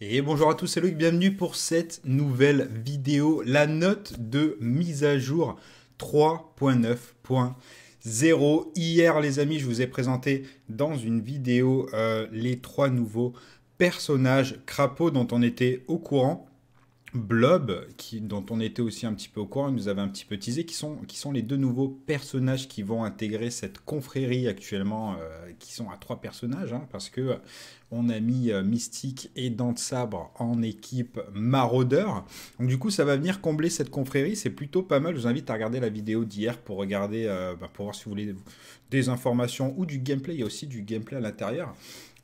Et bonjour à tous, c'est Luc. bienvenue pour cette nouvelle vidéo, la note de mise à jour 3.9.0. Hier les amis, je vous ai présenté dans une vidéo euh, les trois nouveaux personnages crapauds dont on était au courant Blob, qui, dont on était aussi un petit peu au courant, nous avait un petit peu teasé, qui sont, les deux nouveaux personnages qui vont intégrer cette confrérie actuellement, euh, qui sont à trois personnages, hein, parce que on a mis euh, Mystique et Dent de Sabre en équipe maraudeur. Donc du coup, ça va venir combler cette confrérie, c'est plutôt pas mal. Je vous invite à regarder la vidéo d'hier pour regarder, euh, bah, pour voir si vous voulez des informations ou du gameplay. Il y a aussi du gameplay à l'intérieur.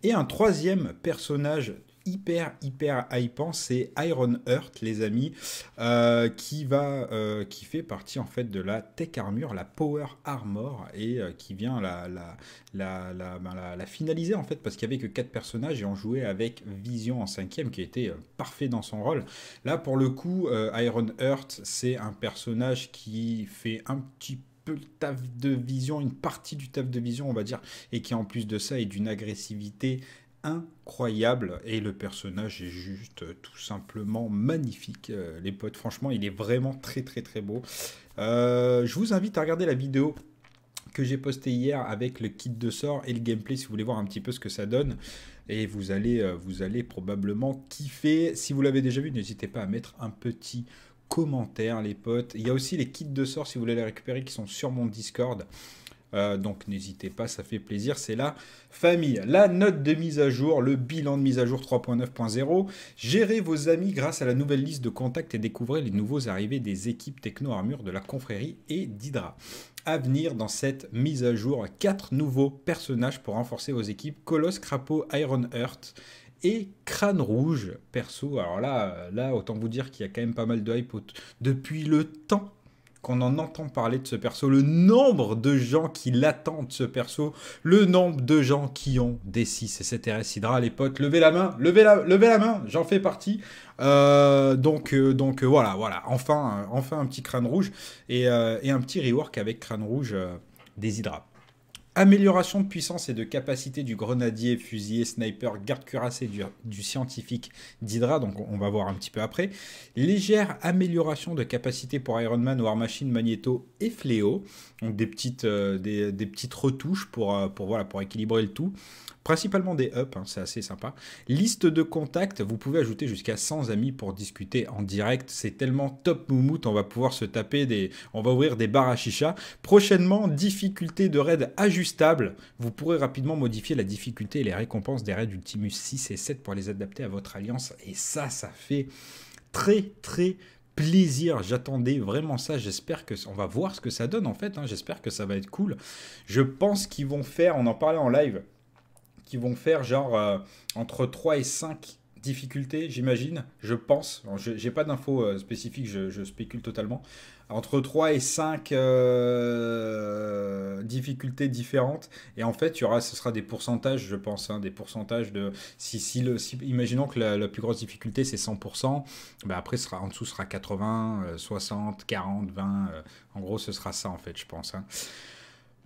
Et un troisième personnage hyper hyper hypant, c'est Iron earth les amis, euh, qui va, euh, qui fait partie en fait de la tech armure, la power armor, et euh, qui vient la ben, la, la, finaliser en fait, parce qu'il y avait que quatre personnages et on jouait avec Vision en cinquième, qui était parfait dans son rôle. Là, pour le coup, Iron earth c'est un personnage qui fait un petit peu le taf de vision, une partie du taf de vision, on va dire, et qui en plus de ça est d'une agressivité incroyable et le personnage est juste euh, tout simplement magnifique euh, les potes franchement il est vraiment très très très beau euh, je vous invite à regarder la vidéo que j'ai posté hier avec le kit de sort et le gameplay si vous voulez voir un petit peu ce que ça donne et vous allez vous allez probablement kiffer si vous l'avez déjà vu n'hésitez pas à mettre un petit commentaire les potes il y a aussi les kits de sort si vous voulez les récupérer qui sont sur mon discord euh, donc n'hésitez pas, ça fait plaisir, c'est la famille. La note de mise à jour, le bilan de mise à jour 3.9.0. Gérez vos amis grâce à la nouvelle liste de contacts et découvrez les nouveaux arrivés des équipes techno-armure de la confrérie et d'Hydra. À venir dans cette mise à jour, 4 nouveaux personnages pour renforcer vos équipes Colosse, Crapaud, Iron Heart et Crâne Rouge, perso. Alors là, là autant vous dire qu'il y a quand même pas mal de hype depuis le temps qu'on en entend parler de ce perso, le nombre de gens qui l'attendent ce perso, le nombre de gens qui ont des 6 etc. Sidra, les potes, levez la main, levez la, la main, j'en fais partie. Euh, donc euh, euh, voilà, voilà, enfin, enfin un petit crâne rouge et, et, un petit rework avec crâne rouge des Hydra. Amélioration de puissance et de capacité du grenadier, fusilier, sniper, garde cuirassé du, du scientifique d'Hydra, donc on va voir un petit peu après. Légère amélioration de capacité pour Iron Man, War Machine, Magneto et Fléau. Donc des petites, euh, des, petites retouches pour, euh, pour, pour équilibrer le tout principalement des ups, hein, c'est assez sympa. Liste de contacts, vous pouvez ajouter jusqu'à 100 amis pour discuter en direct. C'est tellement top moumoute, on va pouvoir se taper des... On va ouvrir des barres à chicha. Prochainement, difficulté de raid ajustable. Vous pourrez rapidement modifier la difficulté et les récompenses des raids Ultimus 6 et 7 pour les adapter à votre alliance. Et ça, ça fait très très plaisir. J'attendais vraiment ça. J'espère que on va voir ce que ça donne en fait. Hein. J'espère que ça va être cool. Je pense qu'ils vont faire. On en parlait en live vont faire genre euh, entre 3 et 5 difficultés, j'imagine, je pense. j'ai pas d'infos euh, spécifiques, je, spécule totalement. Entre 3 et 5 euh, difficultés différentes. Et en fait, il y aura, ce sera des pourcentages, je pense, hein, des pourcentages de... Si, si, le, si, imaginons que la, plus grosse difficulté, c'est 100%, ben bah, après, sera, en dessous, sera 80, 60, 40, 20. en gros, ce sera ça, en fait, je pense. Hein.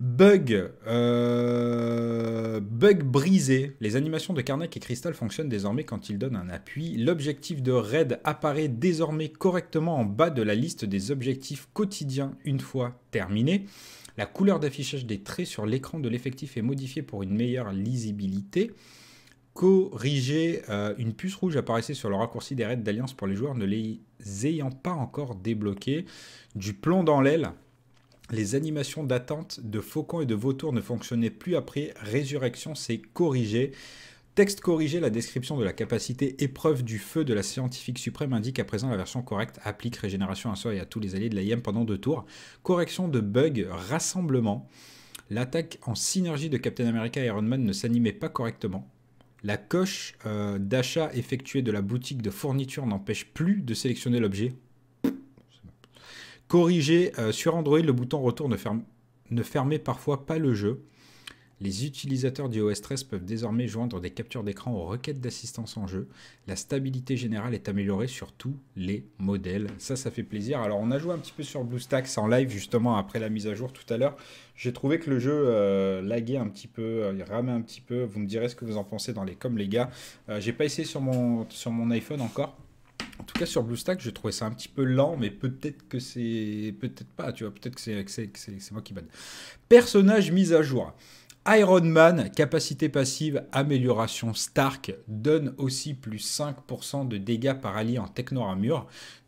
Bug, euh, bug brisé. Les animations de Karnak et Crystal fonctionnent désormais quand ils donnent un appui. L'objectif de raid apparaît désormais correctement en bas de la liste des objectifs quotidiens une fois terminé. La couleur d'affichage des traits sur l'écran de l'effectif est modifiée pour une meilleure lisibilité. Corrigé. Euh, une puce rouge apparaissait sur le raccourci des raids d'alliance pour les joueurs ne les ayant pas encore débloqués. Du plomb dans l'aile les animations d'attente de faucons et de vautours ne fonctionnaient plus après Résurrection, c'est corrigé. Texte corrigé, la description de la capacité épreuve du feu de la scientifique suprême indique à présent la version correcte applique régénération à soi et à tous les alliés de l'AIM pendant deux tours. Correction de bug, rassemblement. L'attaque en synergie de Captain America et Iron Man ne s'animait pas correctement. La coche euh, d'achat effectuée de la boutique de fourniture n'empêche plus de sélectionner l'objet. Corrigé euh, sur Android, le bouton retour ne, ferme, ne fermait parfois pas le jeu. Les utilisateurs du os 13 peuvent désormais joindre des captures d'écran aux requêtes d'assistance en jeu. La stabilité générale est améliorée sur tous les modèles. Ça, ça fait plaisir. Alors, on a joué un petit peu sur BlueStacks en live, justement, après la mise à jour tout à l'heure. J'ai trouvé que le jeu euh, laguait un petit peu, euh, il ramait un petit peu. Vous me direz ce que vous en pensez dans les coms, les gars. J'ai pas essayé sur mon, sur mon iPhone encore tout cas, sur BlueStack, j'ai trouvé ça un petit peu lent, mais peut-être que c'est. Peut-être pas, tu vois. Peut-être que c'est moi qui banne. Personnage mis à jour. Iron Man, capacité passive, amélioration Stark, donne aussi plus 5% de dégâts par allié en techno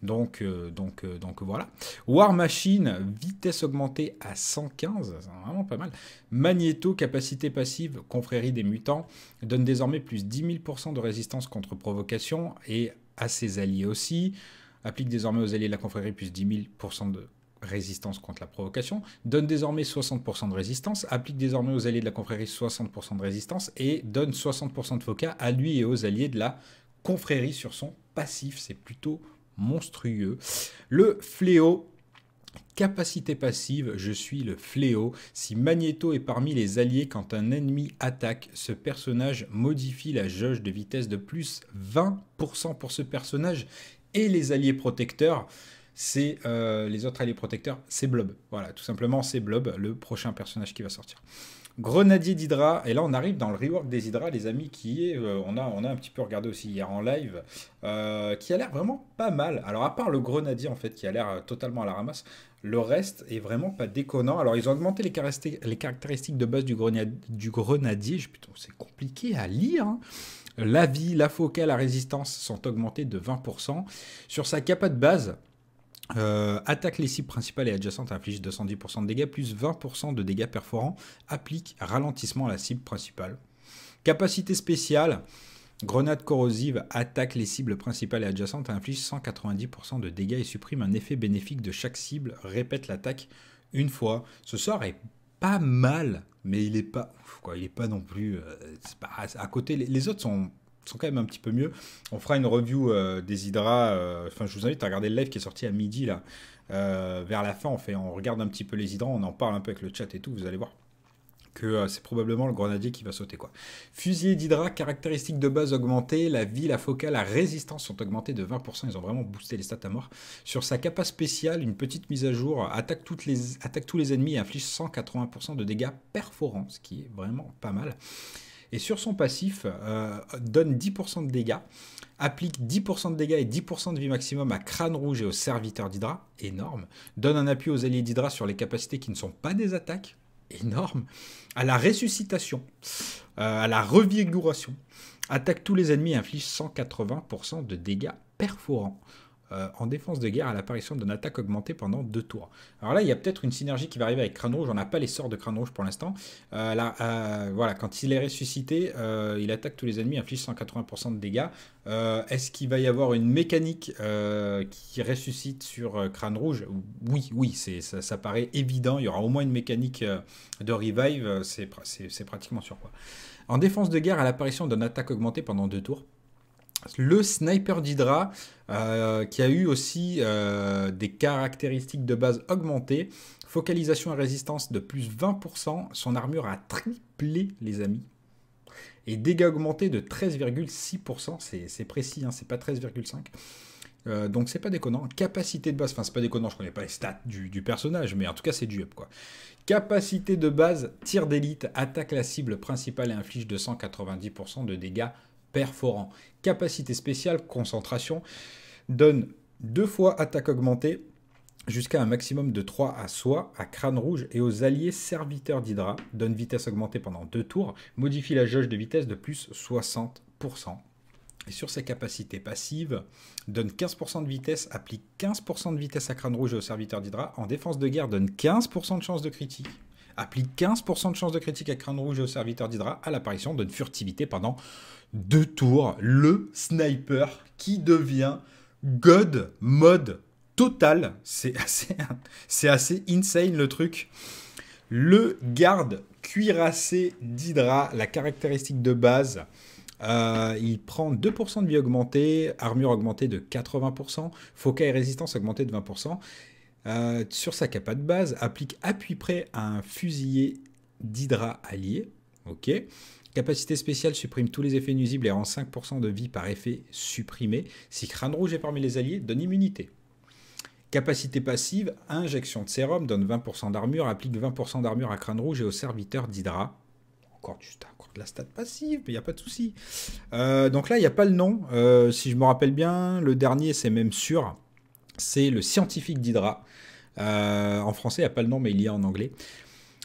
Donc, euh, donc, euh, donc voilà. War Machine, vitesse augmentée à 115, c'est vraiment pas mal. Magneto, capacité passive, confrérie des mutants, donne désormais plus 10 000% de résistance contre provocation et à ses alliés aussi. Applique désormais aux alliés de la confrérie plus 10 000% de résistance contre la provocation, donne désormais 60% de résistance, applique désormais aux alliés de la confrérie 60% de résistance et donne 60% de FOCA à lui et aux alliés de la confrérie sur son passif. C'est plutôt monstrueux. Le fléau Capacité passive, je suis le fléau. Si Magneto est parmi les alliés quand un ennemi attaque, ce personnage modifie la jauge de vitesse de plus 20% pour ce personnage et les alliés protecteurs c'est euh, les autres alliés protecteurs, c'est Blob. Voilà, tout simplement, c'est Blob, le prochain personnage qui va sortir. Grenadier d'Hydra, et là on arrive dans le rework des Hydra, les amis, qui est, euh, on, a, on a un petit peu regardé aussi hier en live, euh, qui a l'air vraiment pas mal. Alors à part le Grenadier en fait, qui a l'air totalement à la ramasse, le reste est vraiment pas déconnant. Alors ils ont augmenté les, caractéristiques, de base du, grenadier, du Grenadier, c'est compliqué à lire. Hein. La vie, la focale, la résistance sont augmentées de 20%. Sur sa capa de base, euh, attaque les cibles principales et adjacentes, inflige 210% de dégâts, plus 20% de dégâts perforants, applique ralentissement à la cible principale. Capacité spéciale, grenade corrosive, attaque les cibles principales et adjacentes, inflige 190% de dégâts et supprime un effet bénéfique de chaque cible, répète l'attaque une fois. Ce sort est pas mal, mais il est pas Il pas non plus. Euh, pas, à côté, les autres sont sont quand même un petit peu mieux. On fera une review euh, des Hydra. Euh, enfin, je vous invite à regarder le live qui est sorti à midi là. Euh, vers la fin, on fait, on regarde un petit peu les hydras, on en parle un peu avec le chat et tout. Vous allez voir que c'est probablement le grenadier qui va sauter quoi. fusil d'Hydra, caractéristiques de base augmentées, la vie, la focale, la résistance sont augmentées de 20%, ils ont vraiment boosté les stats à mort. Sur sa capa spéciale, une petite mise à jour, attaque, toutes les, attaque tous les ennemis et inflige 180% de dégâts perforants, ce qui est vraiment pas mal et sur son passif euh, donne 10% de dégâts, applique 10% de dégâts et 10% de vie maximum à Crâne Rouge et aux serviteurs d'Hydra, énorme, donne un appui aux alliés d'Hydra sur les capacités qui ne sont pas des attaques, énorme, à la ressuscitation, euh, à la revigoration, attaque tous les ennemis et inflige 180% de dégâts perforants. Euh, en défense de guerre à l'apparition d'une attaque augmentée pendant deux tours. Alors là, il y a peut-être une synergie qui va arriver avec Crâne Rouge. On n'a pas les sorts de Crâne Rouge pour l'instant. Euh, euh, voilà, quand il est ressuscité, il attaque tous les ennemis, inflige 180% de dégâts. Est-ce qu'il va y avoir une mécanique qui ressuscite sur Crâne Rouge Oui, oui, ça, paraît évident. Il y aura au moins une mécanique de revive. C'est pratiquement sûr. Quoi. En défense de guerre à l'apparition d'une attaque augmentée pendant deux tours, le sniper d'Hydra, euh, qui a eu aussi euh, des caractéristiques de base augmentées, focalisation et résistance de plus 20%, son armure a triplé les amis, et dégâts augmentés de 13,6%, c'est précis, hein, c'est pas 13,5%. Euh, donc c'est pas déconnant. Capacité de base, enfin c'est pas déconnant, je connais pas les stats du, du personnage, mais en tout cas c'est du up quoi. Capacité de base, tir d'élite, attaque la cible principale et inflige 290% de dégâts perforant. Capacité spéciale, concentration, donne deux fois attaque augmentée jusqu'à un maximum de 3 à soi, à crâne rouge et aux alliés serviteurs d'Hydra, donne vitesse augmentée pendant deux tours, modifie la jauge de vitesse de plus 60%. Et sur ses capacités passives, donne 15% de vitesse, applique 15% de vitesse à crâne rouge et aux serviteurs d'Hydra, en défense de guerre donne 15% de chance de critique, applique 15% de chance de critique à crâne rouge et au serviteur d'Hydra à l'apparition d'une furtivité pendant deux tours. Le sniper qui devient God mode total. C'est assez, c'est assez insane le truc. Le garde cuirassé d'Hydra, la caractéristique de base. Euh, il prend 2% de vie augmentée, armure augmentée de 80%, foca et résistance augmentée de 20%. Euh, sur sa capa de base, applique appui près à un fusilier d'Hydra allié. Ok. Capacité spéciale supprime tous les effets nuisibles et rend 5% de vie par effet supprimé. Si Crâne Rouge est parmi les alliés, donne immunité. Capacité passive, injection de sérum, donne 20% d'armure, applique 20% d'armure à Crâne Rouge et au serviteur d'Hydra. Encore, encore de la stat passive, mais il n'y a pas de souci. Euh, donc là, il n'y a pas le nom. Euh, si je me rappelle bien, le dernier, c'est même sûr. C'est le scientifique d'Hydra. Euh, en français, il n'y a pas le nom, mais il y a en anglais.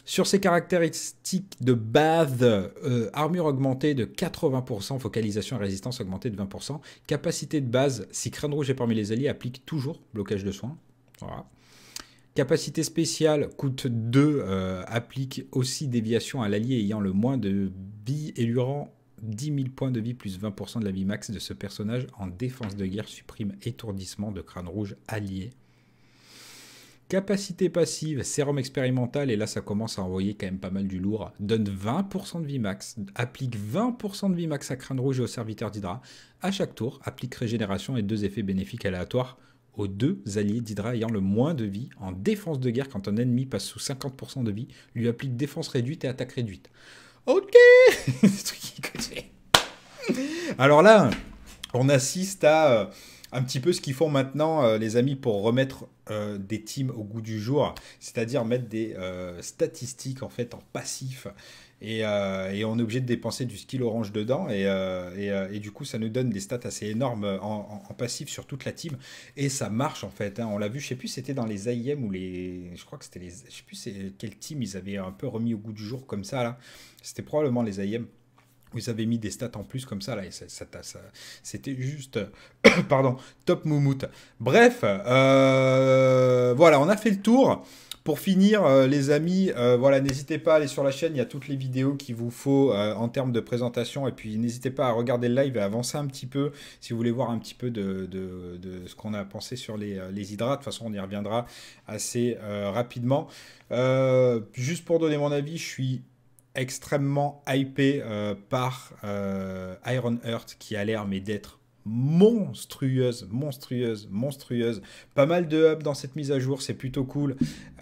Sur ses caractéristiques de base, euh, armure augmentée de 80%, focalisation et résistance augmentée de 20%, capacité de base, si Crâne Rouge est parmi les alliés, applique toujours blocage de soins. Voilà. Capacité spéciale, coûte 2, euh, applique aussi déviation à l'allié ayant le moins de billes élurant 10 000 points de vie plus 20% de la vie max de ce personnage en défense de guerre supprime étourdissement de crâne rouge allié. Capacité passive, sérum expérimental, et là ça commence à envoyer quand même pas mal du lourd, donne 20% de vie max, applique 20% de vie max à crâne rouge et au serviteur d'Hydra. À chaque tour, applique régénération et deux effets bénéfiques aléatoires aux deux alliés d'Hydra ayant le moins de vie en défense de guerre quand un ennemi passe sous 50% de vie, lui applique défense réduite et attaque réduite. Ok Alors là, on assiste à euh, un petit peu ce qu'ils font maintenant, euh, les amis, pour remettre euh, des teams au goût du jour, c'est-à-dire mettre des statistiques en fait en passif euh, et, on est obligé de dépenser du skill orange dedans euh, euh, et, du coup ça nous donne des stats assez énormes en, passif sur toute la team et ça marche en fait hein. on l'a vu je sais plus c'était dans les AIM ou les je crois que c'était les je sais plus quelle team ils avaient un peu remis au goût du jour comme ça là c'était probablement les AIM ils avaient mis des stats en plus comme ça, là, et ça, c'était juste, pardon, top moumoute. Bref, euh, voilà, on a fait le tour. Pour finir, euh, les amis, euh, voilà, n'hésitez pas à aller sur la chaîne, il y a toutes les vidéos qu'il vous faut euh, en termes de présentation. Et puis n'hésitez pas à regarder le live et avancer un petit peu si vous voulez voir un petit peu de, ce qu'on a pensé sur les, les hydrates. De toute façon, on y reviendra assez rapidement. juste pour donner mon avis, je suis extrêmement hypé par Iron Earth qui a l'air mais d'être monstrueuse, monstrueuse, monstrueuse. Pas mal de hubs dans cette mise à jour, c'est plutôt cool.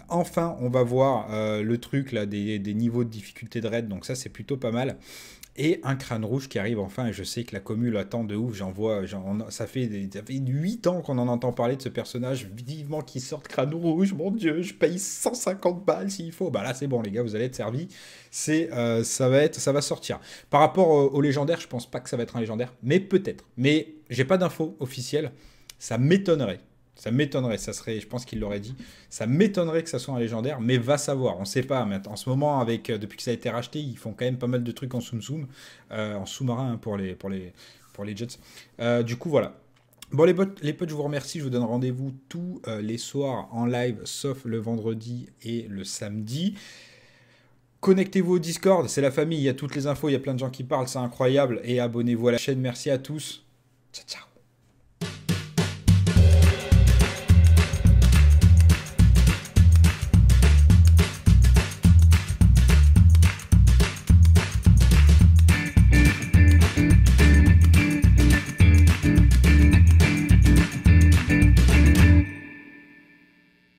Enfin, on va voir euh, le truc là des, des, niveaux de difficulté de raid, donc ça c'est plutôt pas mal et un crâne rouge qui arrive enfin. Et je sais que la commune l'attend de ouf. J'en vois, ça fait, 8 ans qu'on en entend parler de ce personnage vivement qui sort crâne rouge. Mon dieu, je paye 150 balles s'il faut. Bah là, c'est bon, les gars, vous allez être servis. C'est, euh, ça va être, ça va sortir. Par rapport au, légendaire, je pense pas que ça va être un légendaire, mais peut-être. Mais j'ai pas d'infos officielles. Ça m'étonnerait ça m'étonnerait, ça serait, je pense qu'il l'aurait dit. Ça m'étonnerait que ça soit un légendaire, mais va savoir, on ne sait pas. Mais en ce moment, avec euh, depuis que ça a été racheté, ils font quand même pas mal de trucs en euh, en sous-marin hein, pour les pour les pour les Jets. Euh, du coup, voilà. Bon les potes, les potes, je vous remercie, je vous donne rendez-vous tous les soirs en live, sauf le vendredi et le samedi. Connectez-vous au Discord, c'est la famille, il y a toutes les infos, il y a plein de gens qui parlent, c'est incroyable. Et abonnez-vous à la chaîne, merci à tous. Ciao ciao.